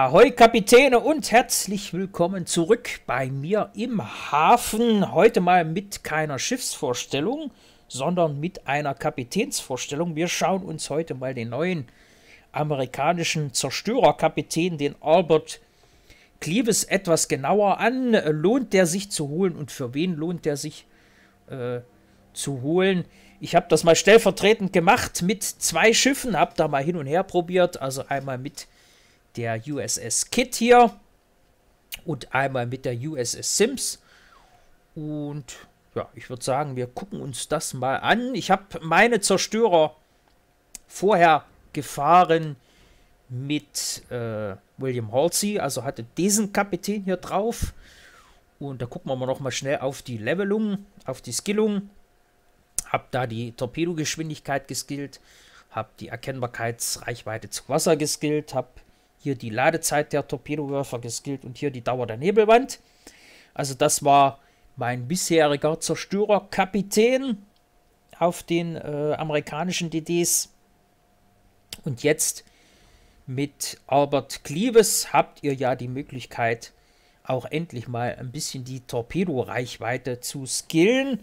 Ahoi Kapitäne und herzlich willkommen zurück bei mir im Hafen. Heute mal mit keiner Schiffsvorstellung, sondern mit einer Kapitänsvorstellung. Wir schauen uns heute mal den neuen amerikanischen Zerstörerkapitän, den Albert Cleves, etwas genauer an. Lohnt der sich zu holen und für wen lohnt der sich äh, zu holen? Ich habe das mal stellvertretend gemacht mit zwei Schiffen, habe da mal hin und her probiert, also einmal mit der USS Kit hier und einmal mit der USS Sims. Und ja, ich würde sagen, wir gucken uns das mal an. Ich habe meine Zerstörer vorher gefahren mit äh, William Halsey, also hatte diesen Kapitän hier drauf. Und da gucken wir mal nochmal schnell auf die Levelung, auf die Skillung. Hab da die Torpedogeschwindigkeit geskillt, hab die Erkennbarkeitsreichweite zu Wasser geskillt, hab hier die Ladezeit der Torpedowerfer geskillt und hier die Dauer der Nebelwand. Also das war mein bisheriger Zerstörerkapitän auf den äh, amerikanischen DDs. Und jetzt mit Albert Cleaves habt ihr ja die Möglichkeit, auch endlich mal ein bisschen die Torpedoreichweite zu skillen.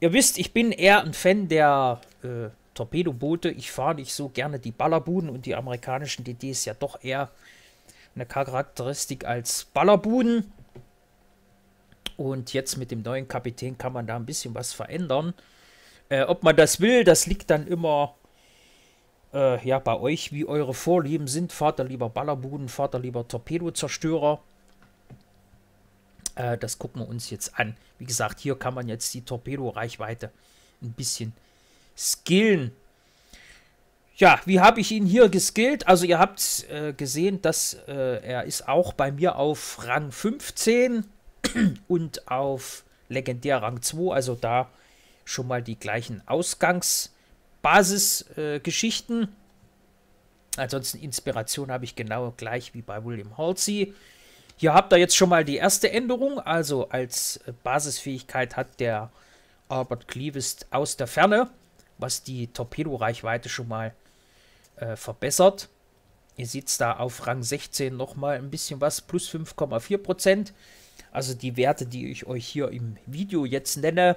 Ihr wisst, ich bin eher ein Fan der äh, Torpedoboote, ich fahre nicht so gerne die Ballerbuden und die amerikanischen DD ist ja doch eher eine Charakteristik als Ballerbuden. Und jetzt mit dem neuen Kapitän kann man da ein bisschen was verändern. Äh, ob man das will, das liegt dann immer äh, ja, bei euch, wie eure Vorlieben sind. Vater lieber Ballerbuden, Vater lieber Torpedozerstörer. Äh, das gucken wir uns jetzt an. Wie gesagt, hier kann man jetzt die Torpedoreichweite ein bisschen verändern skillen. Ja, wie habe ich ihn hier geskillt? Also ihr habt äh, gesehen, dass äh, er ist auch bei mir auf Rang 15 und auf Legendär Rang 2. Also da schon mal die gleichen Ausgangsbasisgeschichten. Äh, Ansonsten Inspiration habe ich genau gleich wie bei William Halsey. Hier habt ihr jetzt schon mal die erste Änderung. Also als äh, Basisfähigkeit hat der Albert Cleavest aus der Ferne was die Torpedoreichweite schon mal äh, verbessert. Ihr seht es da auf Rang 16 nochmal ein bisschen was, plus 5,4%. Also die Werte, die ich euch hier im Video jetzt nenne,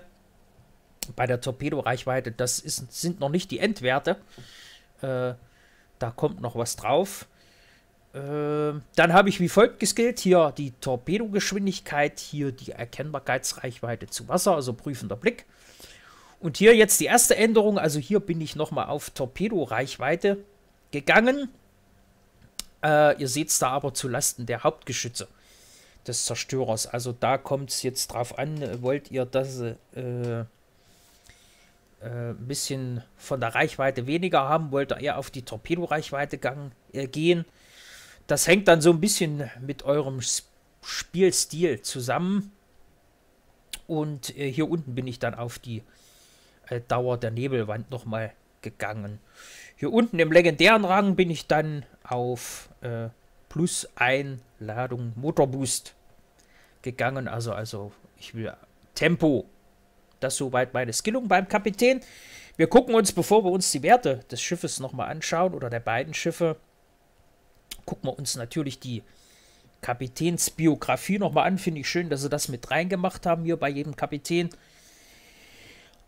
bei der Torpedoreichweite, das ist, sind noch nicht die Endwerte. Äh, da kommt noch was drauf. Äh, dann habe ich wie folgt geskillt. Hier die Torpedogeschwindigkeit, hier die Erkennbarkeitsreichweite zu Wasser, also prüfender Blick. Und hier jetzt die erste Änderung, also hier bin ich nochmal auf Torpedoreichweite gegangen. Äh, ihr seht es da aber zulasten der Hauptgeschütze des Zerstörers. Also da kommt es jetzt drauf an, wollt ihr das äh, äh, ein bisschen von der Reichweite weniger haben, wollt ihr eher auf die Torpedo-Reichweite äh, gehen. Das hängt dann so ein bisschen mit eurem Spielstil zusammen. Und äh, hier unten bin ich dann auf die äh, Dauer der Nebelwand nochmal gegangen. Hier unten im legendären Rang bin ich dann auf äh, plus ein Ladung Motorboost gegangen. Also, also ich will Tempo. Das soweit meine Skillung beim Kapitän. Wir gucken uns, bevor wir uns die Werte des Schiffes nochmal anschauen oder der beiden Schiffe, gucken wir uns natürlich die Kapitänsbiografie nochmal an. Finde ich schön, dass sie das mit reingemacht haben hier bei jedem Kapitän.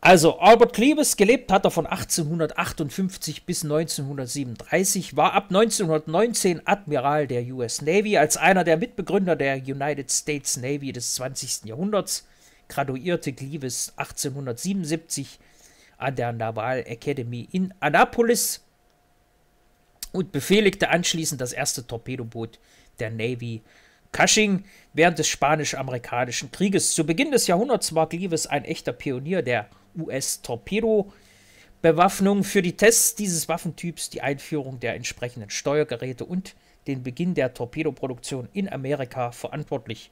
Also Albert Klebes gelebt hat er von 1858 bis 1937, war ab 1919 Admiral der US Navy als einer der Mitbegründer der United States Navy des 20. Jahrhunderts, graduierte Cleves 1877 an der Naval Academy in Annapolis und befehligte anschließend das erste Torpedoboot der Navy Cushing während des Spanisch-Amerikanischen Krieges. Zu Beginn des Jahrhunderts war Cleves ein echter Pionier der US-Torpedo. Bewaffnung für die Tests dieses Waffentyps, die Einführung der entsprechenden Steuergeräte und den Beginn der Torpedoproduktion in Amerika verantwortlich.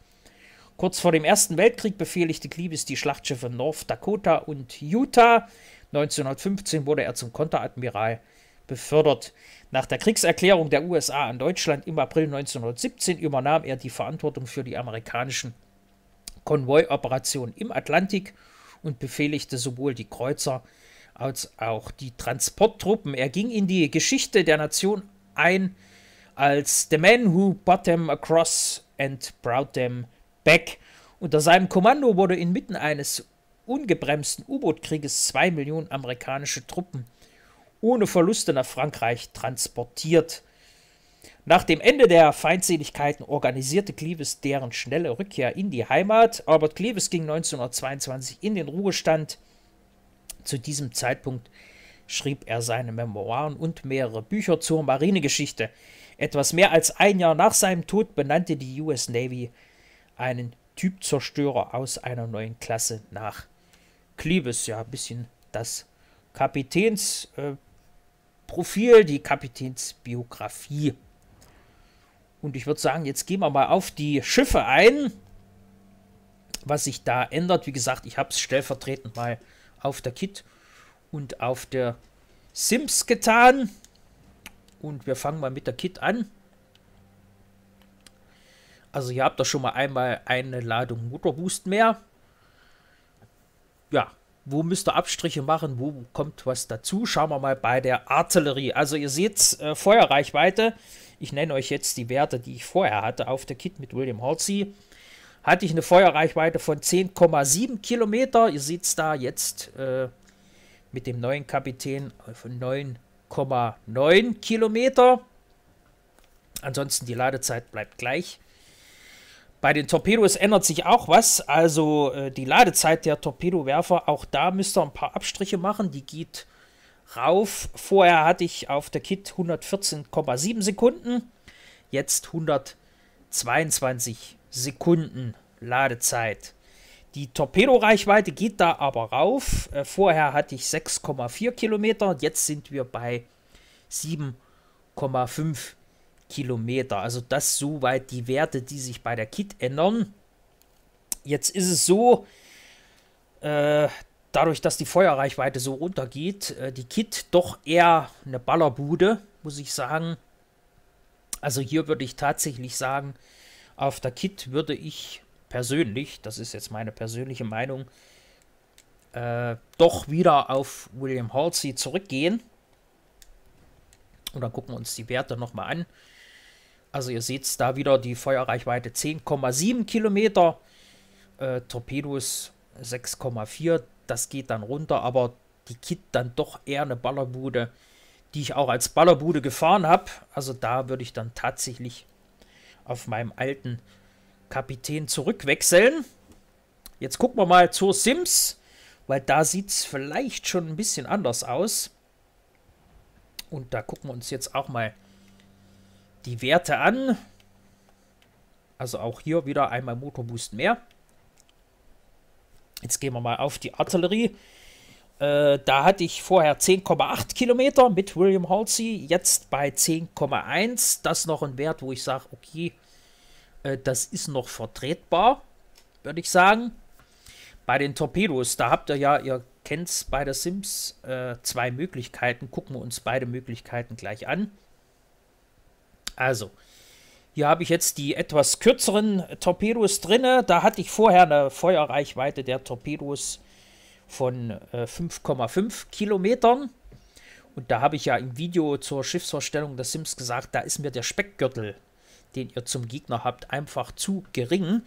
Kurz vor dem Ersten Weltkrieg befehligte Klebes die Schlachtschiffe North Dakota und Utah. 1915 wurde er zum Konteradmiral befördert. Nach der Kriegserklärung der USA an Deutschland im April 1917 übernahm er die Verantwortung für die amerikanischen Konvoioperationen im Atlantik und befehligte sowohl die Kreuzer als auch die Transporttruppen. Er ging in die Geschichte der Nation ein als The Man Who Brought Them Across and Brought Them Back. Unter seinem Kommando wurde inmitten eines ungebremsten U-Boot-Krieges zwei Millionen amerikanische Truppen ohne Verluste nach Frankreich transportiert. Nach dem Ende der Feindseligkeiten organisierte Cleves deren schnelle Rückkehr in die Heimat. Albert Cleves ging 1922 in den Ruhestand. Zu diesem Zeitpunkt schrieb er seine Memoiren und mehrere Bücher zur Marinegeschichte. Etwas mehr als ein Jahr nach seinem Tod benannte die US Navy einen Typzerstörer aus einer neuen Klasse nach Cleves. Ja, ein bisschen das Kapitänsprofil, äh, die Kapitänsbiografie. Und ich würde sagen, jetzt gehen wir mal auf die Schiffe ein. Was sich da ändert, wie gesagt, ich habe es stellvertretend mal auf der Kit und auf der Sims getan. Und wir fangen mal mit der Kit an. Also ihr habt da schon mal einmal eine Ladung Motorboost mehr. Ja, wo müsst ihr Abstriche machen, wo kommt was dazu? Schauen wir mal bei der Artillerie. Also ihr seht äh, Feuerreichweite ich nenne euch jetzt die Werte, die ich vorher hatte, auf der Kit mit William Halsey, hatte ich eine Feuerreichweite von 10,7 Kilometer. Ihr seht es da jetzt äh, mit dem neuen Kapitän äh, von 9,9 Kilometer. Ansonsten die Ladezeit bleibt gleich. Bei den Torpedos ändert sich auch was. Also äh, die Ladezeit der Torpedowerfer, auch da müsst ihr ein paar Abstriche machen. Die geht rauf. Vorher hatte ich auf der Kit 114,7 Sekunden, jetzt 122 Sekunden Ladezeit. Die Torpedoreichweite geht da aber rauf. Äh, vorher hatte ich 6,4 Kilometer, jetzt sind wir bei 7,5 Kilometer. Also das soweit die Werte, die sich bei der Kit ändern. Jetzt ist es so, äh, dadurch, dass die Feuerreichweite so untergeht, äh, die Kit doch eher eine Ballerbude, muss ich sagen. Also hier würde ich tatsächlich sagen, auf der Kit würde ich persönlich, das ist jetzt meine persönliche Meinung, äh, doch wieder auf William Halsey zurückgehen. Und dann gucken wir uns die Werte nochmal an. Also ihr seht da wieder die Feuerreichweite 10,7 Kilometer, äh, Torpedos 6,4, das geht dann runter, aber die Kit dann doch eher eine Ballerbude, die ich auch als Ballerbude gefahren habe. Also da würde ich dann tatsächlich auf meinem alten Kapitän zurückwechseln. Jetzt gucken wir mal zur Sims, weil da sieht es vielleicht schon ein bisschen anders aus. Und da gucken wir uns jetzt auch mal die Werte an. Also auch hier wieder einmal Motorboost mehr. Jetzt gehen wir mal auf die Artillerie. Äh, da hatte ich vorher 10,8 Kilometer mit William Halsey, jetzt bei 10,1. Das noch ein Wert, wo ich sage, okay, äh, das ist noch vertretbar, würde ich sagen. Bei den Torpedos, da habt ihr ja, ihr kennt es bei der Sims, äh, zwei Möglichkeiten. Gucken wir uns beide Möglichkeiten gleich an. Also, hier habe ich jetzt die etwas kürzeren Torpedos drin. Da hatte ich vorher eine Feuerreichweite der Torpedos von 5,5 äh, Kilometern. Und da habe ich ja im Video zur Schiffsvorstellung des Sims gesagt, da ist mir der Speckgürtel, den ihr zum Gegner habt, einfach zu gering.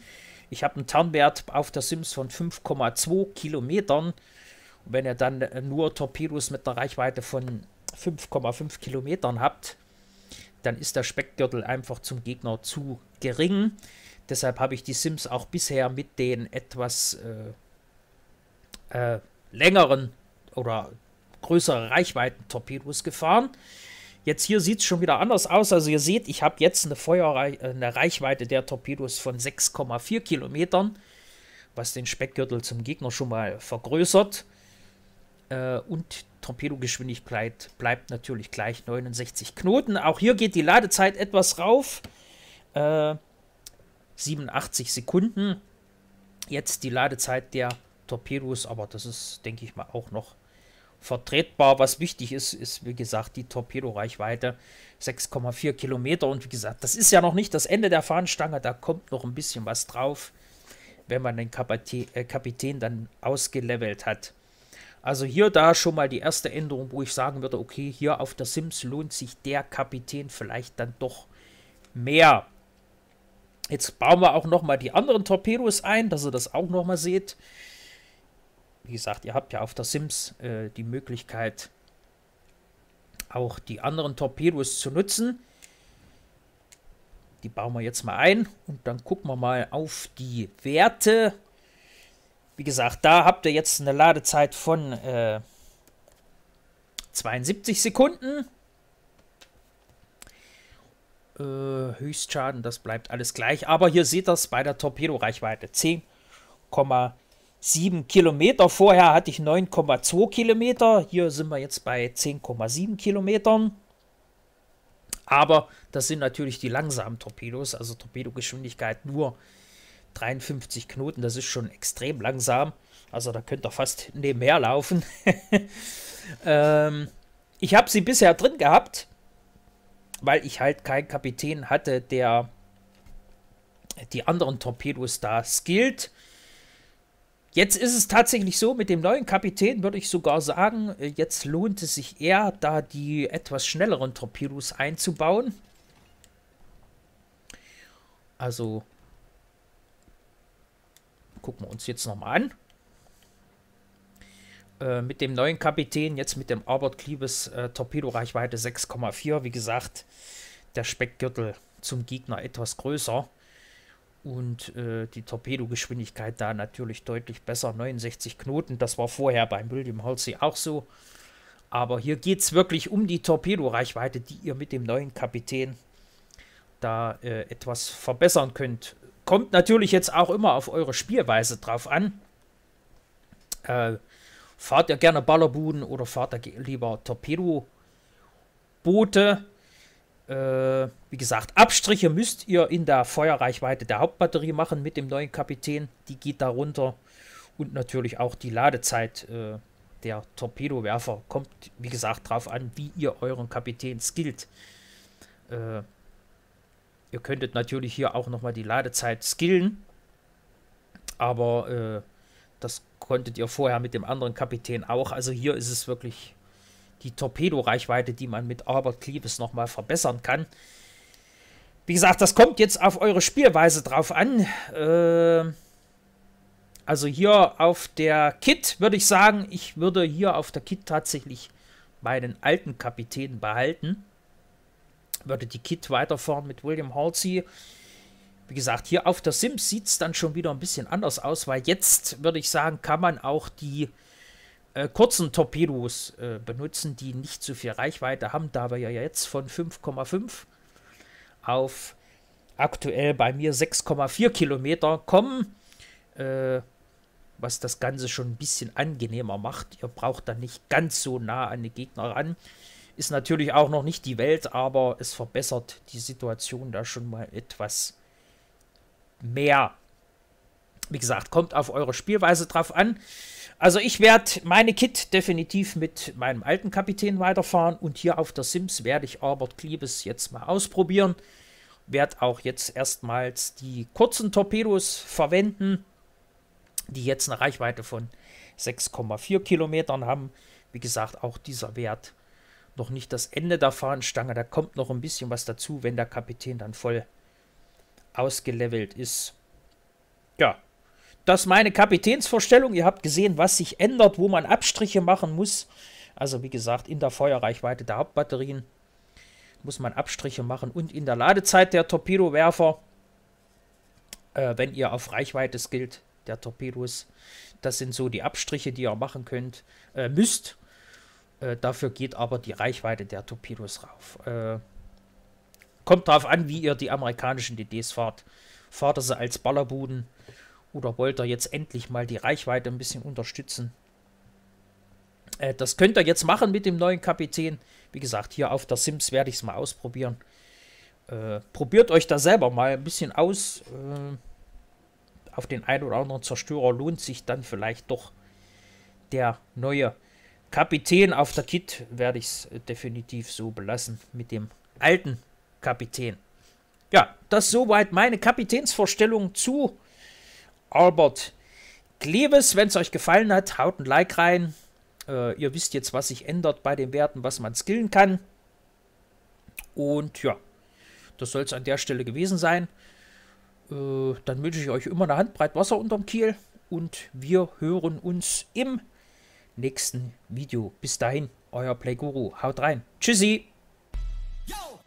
Ich habe einen Tarnwert auf der Sims von 5,2 Kilometern. Und wenn ihr dann nur Torpedos mit einer Reichweite von 5,5 Kilometern habt, dann ist der Speckgürtel einfach zum Gegner zu gering. Deshalb habe ich die Sims auch bisher mit den etwas äh, äh, längeren oder größeren Reichweiten-Torpedos gefahren. Jetzt hier sieht es schon wieder anders aus. Also ihr seht, ich habe jetzt eine, Feuerreich äh, eine Reichweite der Torpedos von 6,4 Kilometern, was den Speckgürtel zum Gegner schon mal vergrößert. Äh, und Torpedogeschwindigkeit bleibt natürlich gleich 69 Knoten. Auch hier geht die Ladezeit etwas rauf. Äh, 87 Sekunden. Jetzt die Ladezeit der Torpedos, aber das ist, denke ich mal, auch noch vertretbar. Was wichtig ist, ist, wie gesagt, die Torpedoreichweite 6,4 Kilometer. Und wie gesagt, das ist ja noch nicht das Ende der Fahnenstange. Da kommt noch ein bisschen was drauf, wenn man den Kapitän, äh, Kapitän dann ausgelevelt hat. Also hier da schon mal die erste Änderung, wo ich sagen würde, okay, hier auf der Sims lohnt sich der Kapitän vielleicht dann doch mehr. Jetzt bauen wir auch nochmal die anderen Torpedos ein, dass ihr das auch nochmal seht. Wie gesagt, ihr habt ja auf der Sims äh, die Möglichkeit, auch die anderen Torpedos zu nutzen. Die bauen wir jetzt mal ein und dann gucken wir mal auf die Werte. Wie gesagt, da habt ihr jetzt eine Ladezeit von äh, 72 Sekunden. Äh, Höchstschaden, das bleibt alles gleich. Aber hier seht ihr es bei der Torpedoreichweite. 10,7 Kilometer. Vorher hatte ich 9,2 Kilometer. Hier sind wir jetzt bei 10,7 Kilometern. Aber das sind natürlich die langsamen Torpedos, also Torpedogeschwindigkeit nur 53 Knoten, das ist schon extrem langsam. Also da könnt ihr fast nebenher laufen. ähm, ich habe sie bisher drin gehabt, weil ich halt keinen Kapitän hatte, der die anderen Torpedos da skillt. Jetzt ist es tatsächlich so, mit dem neuen Kapitän würde ich sogar sagen, jetzt lohnt es sich eher, da die etwas schnelleren Torpedos einzubauen. Also gucken wir uns jetzt nochmal an. Äh, mit dem neuen Kapitän, jetzt mit dem Albert Kliebes äh, Torpedoreichweite 6,4. Wie gesagt, der Speckgürtel zum Gegner etwas größer und äh, die Torpedogeschwindigkeit da natürlich deutlich besser, 69 Knoten. Das war vorher beim William Halsey auch so. Aber hier geht es wirklich um die Torpedoreichweite, die ihr mit dem neuen Kapitän da äh, etwas verbessern könnt kommt natürlich jetzt auch immer auf eure Spielweise drauf an. Äh, fahrt ihr gerne Ballerbuden oder fahrt ihr lieber Torpedoboote? Äh, wie gesagt, Abstriche müsst ihr in der Feuerreichweite der Hauptbatterie machen mit dem neuen Kapitän. Die geht da runter. Und natürlich auch die Ladezeit äh, der Torpedowerfer kommt, wie gesagt, drauf an, wie ihr euren Kapitän skillt. Äh, Ihr könntet natürlich hier auch nochmal die Ladezeit skillen. Aber äh, das konntet ihr vorher mit dem anderen Kapitän auch. Also hier ist es wirklich die Torpedoreichweite, die man mit Albert Cleaves nochmal verbessern kann. Wie gesagt, das kommt jetzt auf eure Spielweise drauf an. Äh, also hier auf der Kit würde ich sagen, ich würde hier auf der Kit tatsächlich meinen alten Kapitän behalten würde die Kit weiterfahren mit William Halsey. Wie gesagt, hier auf der Sims sieht es dann schon wieder ein bisschen anders aus, weil jetzt, würde ich sagen, kann man auch die äh, kurzen Torpedos äh, benutzen, die nicht so viel Reichweite haben, da wir ja jetzt von 5,5 auf aktuell bei mir 6,4 Kilometer kommen, äh, was das Ganze schon ein bisschen angenehmer macht. Ihr braucht dann nicht ganz so nah an die Gegner ran. Ist natürlich auch noch nicht die Welt, aber es verbessert die Situation da schon mal etwas mehr. Wie gesagt, kommt auf eure Spielweise drauf an. Also ich werde meine Kit definitiv mit meinem alten Kapitän weiterfahren und hier auf der Sims werde ich Albert Kliebes jetzt mal ausprobieren. Werde auch jetzt erstmals die kurzen Torpedos verwenden, die jetzt eine Reichweite von 6,4 Kilometern haben. Wie gesagt, auch dieser Wert noch nicht das Ende der Fahnenstange. Da kommt noch ein bisschen was dazu, wenn der Kapitän dann voll ausgelevelt ist. Ja, das ist meine Kapitänsvorstellung. Ihr habt gesehen, was sich ändert, wo man Abstriche machen muss. Also wie gesagt, in der Feuerreichweite der Hauptbatterien muss man Abstriche machen und in der Ladezeit der Torpedowerfer, äh, wenn ihr auf Reichweite skillt, der Torpedos. Das sind so die Abstriche, die ihr machen könnt, äh, müsst. Äh, dafür geht aber die Reichweite der Torpedos rauf. Äh, kommt darauf an, wie ihr die amerikanischen DDs fahrt. Fahrt ihr sie als Ballerbuden oder wollt ihr jetzt endlich mal die Reichweite ein bisschen unterstützen? Äh, das könnt ihr jetzt machen mit dem neuen Kapitän. Wie gesagt, hier auf der Sims werde ich es mal ausprobieren. Äh, probiert euch da selber mal ein bisschen aus. Äh, auf den einen oder anderen Zerstörer lohnt sich dann vielleicht doch der neue Kapitän auf der Kit werde ich es äh, definitiv so belassen mit dem alten Kapitän. Ja, das soweit meine Kapitänsvorstellung zu Albert Kleves. Wenn es euch gefallen hat, haut ein Like rein. Äh, ihr wisst jetzt, was sich ändert bei den Werten, was man skillen kann. Und ja, das soll es an der Stelle gewesen sein. Äh, dann wünsche ich euch immer eine Handbreit Wasser unterm Kiel und wir hören uns im nächsten Video. Bis dahin, euer Playguru. Haut rein. Tschüssi! Yo!